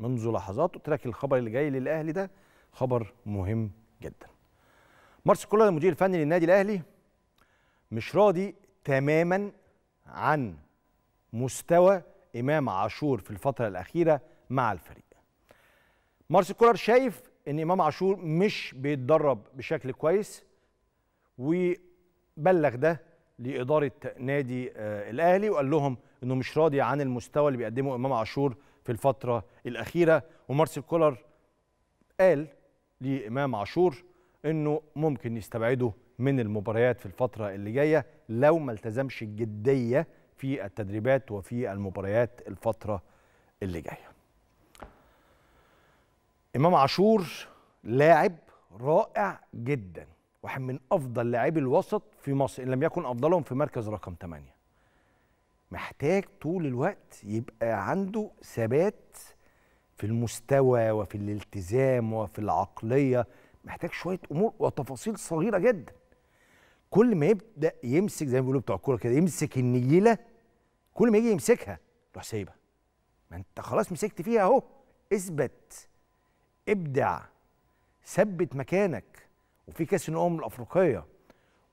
منذ لحظات قلت لك الخبر اللي جاي للاهلي ده خبر مهم جدا مارس كولر المدير الفني للنادي الاهلي مش راضي تماما عن مستوى امام عاشور في الفتره الاخيره مع الفريق مارس كولر شايف ان امام عاشور مش بيتدرب بشكل كويس وبلغ ده لاداره نادي آه، الاهلي وقال لهم انه مش راضي عن المستوى اللي بيقدمه امام عاشور في الفتره الاخيره ومارسيل كولر قال لامام عاشور انه ممكن يستبعده من المباريات في الفتره اللي جايه لو ما التزمش الجديه في التدريبات وفي المباريات الفتره اللي جايه امام عاشور لاعب رائع جدا واحد من افضل لاعبي الوسط في مصر ان لم يكن افضلهم في مركز رقم 8 محتاج طول الوقت يبقى عنده ثبات في المستوى وفي الالتزام وفي العقليه محتاج شويه امور وتفاصيل صغيره جدا كل ما يبدا يمسك زي ما بيقولوا بتوع الكوره كده يمسك النجيله كل ما يجي يمسكها تروح سايبها ما انت خلاص مسكت فيها اهو اثبت ابدع ثبت مكانك وفي كاس الامم الافريقيه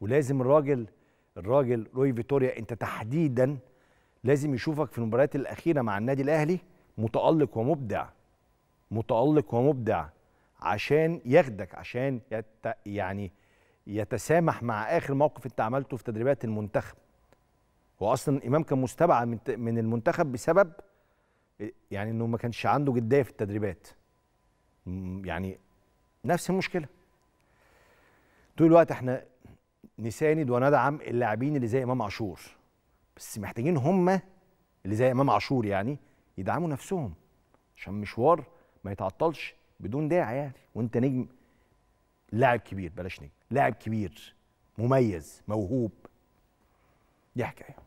ولازم الراجل الراجل روي فيتوريا انت تحديدا لازم يشوفك في المباريات الاخيره مع النادي الاهلي متالق ومبدع متالق ومبدع عشان ياخدك عشان يت يعني يتسامح مع اخر موقف انت عملته في تدريبات المنتخب هو اصلا امام كان مستبعد من, من المنتخب بسبب يعني انه ما كانش عنده جديه في التدريبات يعني نفس المشكله طول الوقت احنا نساند وندعم اللاعبين اللي زي امام عاشور بس محتاجين هم اللي زي امام عاشور يعني يدعموا نفسهم عشان مشوار ما يتعطلش بدون داعي يعني وانت نجم لاعب كبير بلاش نجم لاعب كبير مميز موهوب دي حكايه